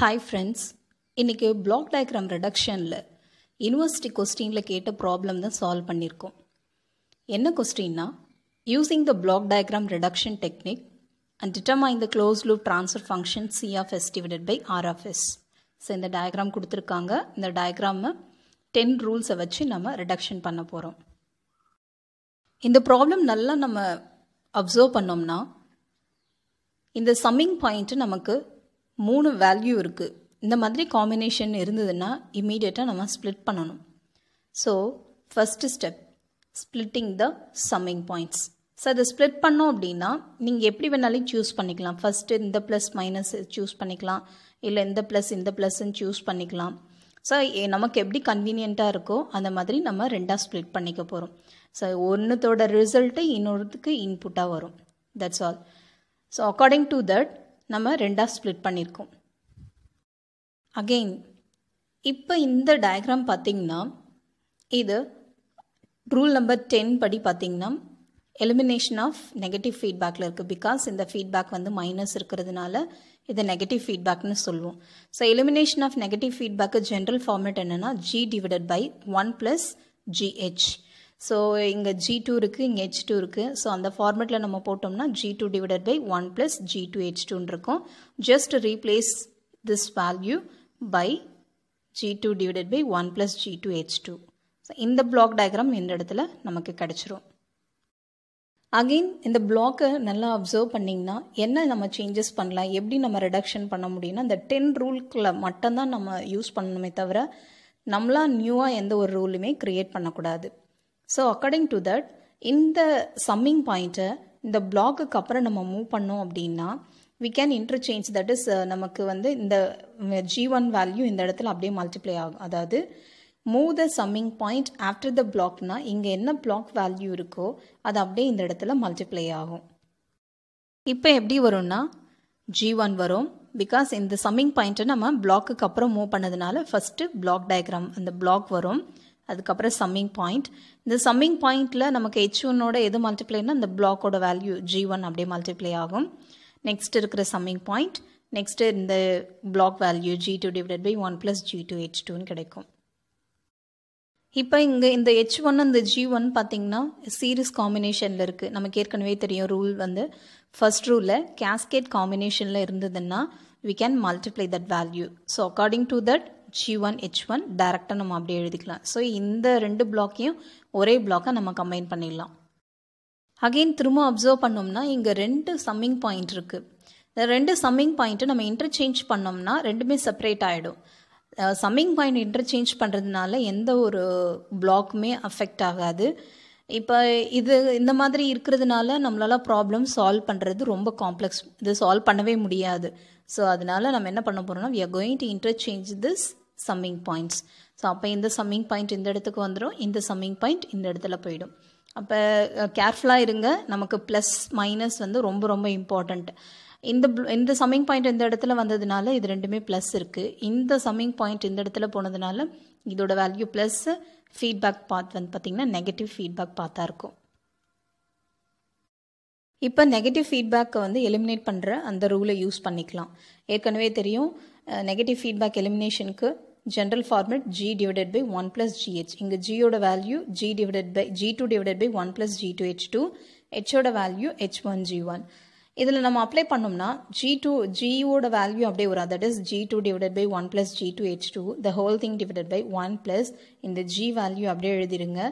Hi friends இன்றைக்கி block diagram ரெடக்ஷனில் university கொஸ்டினில் கேட்ட ப்ராப்ளம் தான் சால்வ் பண்ணியிருக்கோம் என்ன கொஸ்டின்னா using the block diagram reduction technique and determine the close loop transfer function C of S divided by R of S so இந்த diagram கொடுத்துருக்காங்க இந்த டயக்ராமை டென் ரூல்ஸை வச்சு நம்ம ரிடக்ஷன் பண்ண போகிறோம் இந்த ப்ராப்ளம் நல்லா நம்ம அப்சர்வ் பண்ணோம்னா இந்த சம்மிங் பாயிண்ட்டு நமக்கு மூணு வேல்யூ இருக்குது இந்த மாதிரி காம்பினேஷன் இருந்ததுன்னா இமீடியட்டாக நம்ம ஸ்ப்ளிட் பண்ணணும் so first step splitting the summing points so அதை ஸ்ப்ளிட் பண்ணோம் அப்படின்னா நீங்கள் எப்படி வேணாலும் சூஸ் பண்ணிக்கலாம் ஃபஸ்ட்டு இந்த ப்ளஸ் மைனஸ் சூஸ் பண்ணிக்கலாம் இல்லை இந்த ப்ளஸ் இந்த ப்ளஸ்ன்னு சூஸ் பண்ணிக்கலாம் ஸோ நமக்கு எப்படி கன்வீனியண்ட்டாக இருக்கோ அந்த மாதிரி நம்ம ரெண்டாக ஸ்ப்ளிட் பண்ணிக்க போகிறோம் ஸோ ஒன்றுத்தோட ரிசல்ட்டு இன்னொருத்துக்கு இன்புட்டாக வரும் that's all so according to that நம்ம ரெண்டாக ஸ்ப்ளிட் பண்ணியிருக்கோம் அகெயின் இப்போ இந்த டயக்ராம் பார்த்திங்கன்னா இது ரூல் நம்பர் டென் படி பார்த்திங்கன்னா எலிமினேஷன் ஆஃப் நெகட்டிவ் ஃபீட்பேக்கில் இருக்குது பிகாஸ் இந்த ஃபீட்பேக் வந்து மைனஸ் இருக்கிறதுனால இதை நெகட்டிவ் ஃபீட்பேக்னு சொல்லுவோம் so elimination of negative feedback general format என்னென்னா G divided by one plus GH so இங்கே ஜி டூ இருக்குது இங்கே ஹெச் டூ இருக்குது ஸோ அந்த ஃபார்மேட்டில் நம்ம போட்டோம்னா G two divided by one plus G two H டூன்னு இருக்கும் just replace this value by G two divided by one plus G two H two so இந்த பிளாக் டயக்ராம் இந்த இடத்துல நமக்கு கிடச்சிரும் அகெயின் இந்த பிளாக்கை நல்லா அப்சர்வ் பண்ணிங்கன்னா என்ன நம்ம சேஞ்சஸ் பண்ணலாம் எப்படி நம்ம ரிடக்ஷன் பண்ண முடியும்னா இந்த டென் ரூல்களை மட்டும்தான் நம்ம யூஸ் பண்ணணுமே தவிர நம்மளாம் நியூவாக எந்த ஒரு ரூலுமே க்ரியேட் பண்ணக்கூடாது ஸோ அக்கார்டிங் டு தட் இந்த சம்மிங் பாயிண்ட்டை இந்த பிளாக்குக்கு அப்புறம் நம்ம மூவ் பண்ணோம் அப்படின்னா we can interchange that is நமக்கு வந்து இந்த ஜி ஒன் வேல்யூ இந்த இடத்துல அப்படியே மல்டிப்ளை ஆகும் அதாவது move the summing point after the பிளாக்னா இங்கே என்ன பிளாக் வேல்யூ இருக்கோ அது அப்படியே இந்த இடத்துல மல்டிப்ளை ஆகும் இப்போ எப்படி வரும்னா ஜி ஒன் வரும் பிகாஸ் இந்த சம்மிங் பாயிண்ட்டை நம்ம பிளாக்குக்கு அப்புறம் மூவ் பண்ணதுனால ஃபஸ்ட்டு பிளாக் டயக்ராம் அந்த பிளாக் வரும் அதுக்கப்புறம் சம்மிங் பாயிண்ட் இந்த சம்மிங் பாயிண்ட்டில் நமக்கு ஹெச் ஒன்னோட எது மல்டிப்ளைனா இந்த பிளாக்கோட வேல்யூ ஜி ஒன் அப்படியே மல்டிப்ளை ஆகும் நெக்ஸ்ட் இருக்கிற சம்மிங் பாயிண்ட் நெக்ஸ்ட்டு இந்த block value G two divided by one plus G two H டூன்னு கிடைக்கும் இப்போ இங்கே இந்த ஹெச் ஒன் இந்த ஜி ஒன் பார்த்தீங்கன்னா சீரீஸ் காம்பினேஷனில் இருக்குது நமக்கு ஏற்கனவே தெரியும் ரூல் வந்து ஃபர்ஸ்ட் ரூலில் கேஸ்கேட் காம்பினேஷனில் இருந்ததுன்னா we can multiply that value so according to that G one H one டேரெக்டாக நம்ம அப்படியே எழுதிக்கலாம் ஸோ இந்த ரெண்டு பிளாக்கையும் ஒரே பிளாக்காக நம்ம கம்பைன் பண்ணிடலாம் அகெயின் திரும்ப அப்சர்வ் பண்ணோம்னா இங்கே ரெண்டு சம்மிங் பாயிண்ட் இருக்குது இந்த ரெண்டு சம்மிங் பாயிண்ட்டு நம்ம இன்டர்சேஞ்ச் பண்ணோம்னா ரெண்டுமே செப்பரேட் ஆகிடும் சம்மிங் பாயிண்ட் இன்டர்சேஞ்ச் பண்ணுறதுனால எந்த ஒரு பிளாக்குமே அஃபெக்ட் ஆகாது இப்போ இது இந்த மாதிரி இருக்கிறதுனால நம்மளால் ப்ராப்ளம் சால்வ் பண்ணுறது ரொம்ப காம்ப்ளெக்ஸ் இது சால்வ் பண்ணவே முடியாது ஸோ அதனால் நம்ம என்ன பண்ண போகிறோம்னா we are going to interchange this summing points so அப்போ இந்த சம்மிங் பாயிண்ட் இந்த இடத்துக்கு வந்துடும் இந்த சம்மிங் பாயிண்ட் இந்த இடத்துல போயிடும் அப்போ கேர்ஃபுல்லாக இருங்க நமக்கு ப்ளஸ் மைனஸ் வந்து ரொம்ப ரொம்ப இம்பார்ட்டண்ட் இந்த இந்த சம்மிங் பாயிண்ட் இந்த இடத்துல வந்ததுனால இது ரெண்டுமே ப்ளஸ் இருக்குது இந்த சம்மிங் பாயிண்ட் இந்த இடத்துல போனதுனால இதோட வேல்யூ ப்ளஸ்ஸு ஃபீட்பேக் பாத் வந்து பார்த்திங்கன்னா நெகட்டிவ் ஃபீட்பேக் பார்த்தா இருக்கும் இப்போ நெகட்டிவ் ஃபீட்பேக்கை வந்து எலிமினேட் பண்ணுற அந்த ரூலை யூஸ் பண்ணிக்கலாம் ஏற்கனவே தெரியும் நெகட்டிவ் ஃபீட்பேக் எலிமினேஷனுக்கு general format G divided by one plus GH இங்கே ஜியோட value G divided by G two divided by one plus G two H two ஹெச்சோட value H one G one இதில் நம்ம அப்ளை பண்ணோம்னா ஜி டூ ஜியோட வேல்யூ அப்படியே வரும் that is G two divided by one plus G two H two the whole thing divided by one plus இந்த G value அப்படியே எழுதிருங்க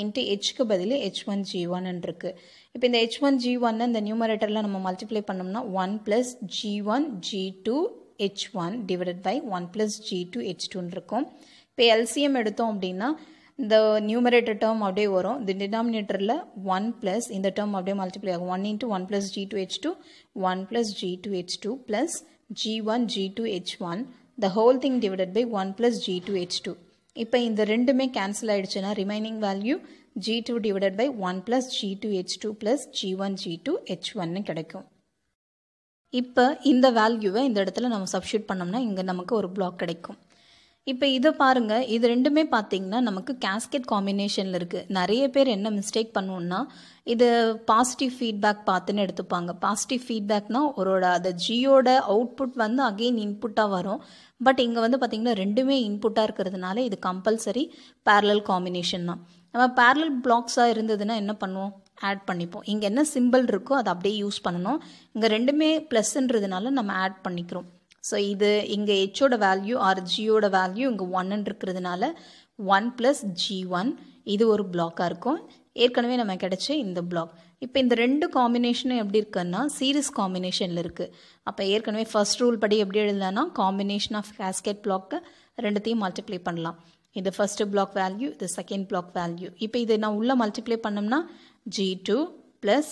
into ஹெச்க்கு பதில் H one G one இருக்கு இப்போ இந்த ஹெச் ஒன் ஜி ஒன்னு இந்த நியூமரேட்டரில் நம்ம மல்டிப்ளை பண்ணோம்னா one plus G one G two H one divided by one plus G two H டூன்னு இருக்கும் இப்போ எல்சிஎம் எடுத்தோம் அப்படின்னா இந்த நியூமரேட்டர் டேர்ம் அப்படியே வரும் இந்த டினாமினேட்டரில் ஒன் ப்ளஸ் இந்த டேர்ம் அப்படியே மல்டிப்ளை ஆகும் one into one plus G two H two one plus G two H two plus G one G two H one the whole thing divided by one plus G two H two இப்போ இந்த ரெண்டுமே cancel ஆகிடுச்சுன்னா remaining value G two divided by one plus G two H two plus G one G two H one கிடைக்கும் இப்போ இந்த வேல்யூவை இந்த இடத்துல நம்ம சப்ஷூட் பண்ணோம்னா இங்கே நமக்கு ஒரு பிளாக் கிடைக்கும் இப்போ இதை பாருங்கள் இது ரெண்டுமே பார்த்தீங்கன்னா நமக்கு கேஸ்கெட் காம்பினேஷனில் இருக்குது நிறைய பேர் என்ன மிஸ்டேக் பண்ணுவோம்னா இது பாசிட்டிவ் ஃபீட்பேக் பார்த்துன்னு எடுத்துப்பாங்க பாசிட்டிவ் ஃபீட்பேக்னா ஒரோட அந்த ஜியோட அவுட்புட் வந்து அகெயின் இன்புட்டாக வரும் பட் இங்கே வந்து பார்த்திங்கன்னா ரெண்டுமே இன்புட்டாக இருக்கிறதுனால இது கம்பல்சரி பேரலல் காம்பினேஷன் தான் நம்ம பேரலல் பிளாக்ஸாக இருந்ததுன்னா என்ன பண்ணுவோம் ஆட் பண்ணிப்போம் இங்கே என்ன சிம்பிள் இருக்கோ அதை அப்படியே யூஸ் பண்ணணும் இங்கே ரெண்டுமே ப்ளஸ்ன்றதுனால நம்ம ஆட் பண்ணிக்கிறோம் ஸோ இது இங்கே ஹெச்சோட வேல்யூ ஆர் ஜியோட வேல்யூ இங்கே ஒன்னு இருக்கிறதுனால ஒன் ப்ளஸ் ஜி ஒன் இது ஒரு பிளாக்காக இருக்கும் ஏற்கனவே நம்ம கிடைச்ச இந்த பிளாக் இப்போ இந்த ரெண்டு காம்பினேஷனும் எப்படி இருக்குன்னா சீரீஸ் காம்பினேஷனில் இருக்குது அப்போ ஏற்கனவே ஃபர்ஸ்ட் ரூல் படி எப்படி எழுதுனா காம்பினேஷன் ஆஃப் கேஸ்கெட் பிளாக்கை ரெண்டுத்தையும் மல்டிப்ளை பண்ணலாம் இது ஃபஸ்ட்டு பிளாக் வேல்யூ இது செகண்ட் பிளாக் வேல்யூ இப்போ இது நான் உள்ளே மல்டிப்ளை பண்ணோம்னா G two plus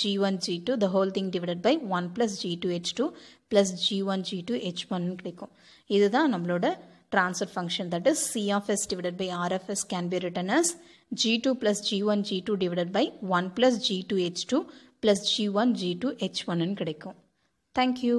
G one G two the whole thing divided by one plus G two H two plus g one G two H one கிடைக்கும் இதுதான் நம்மளோட transfer function that is C of S divided by R of S can be written as G2 plus G1 G2 divided by 1 plus G2 H2 plus G1 G2 H1 கிடைக்கும். Thank you.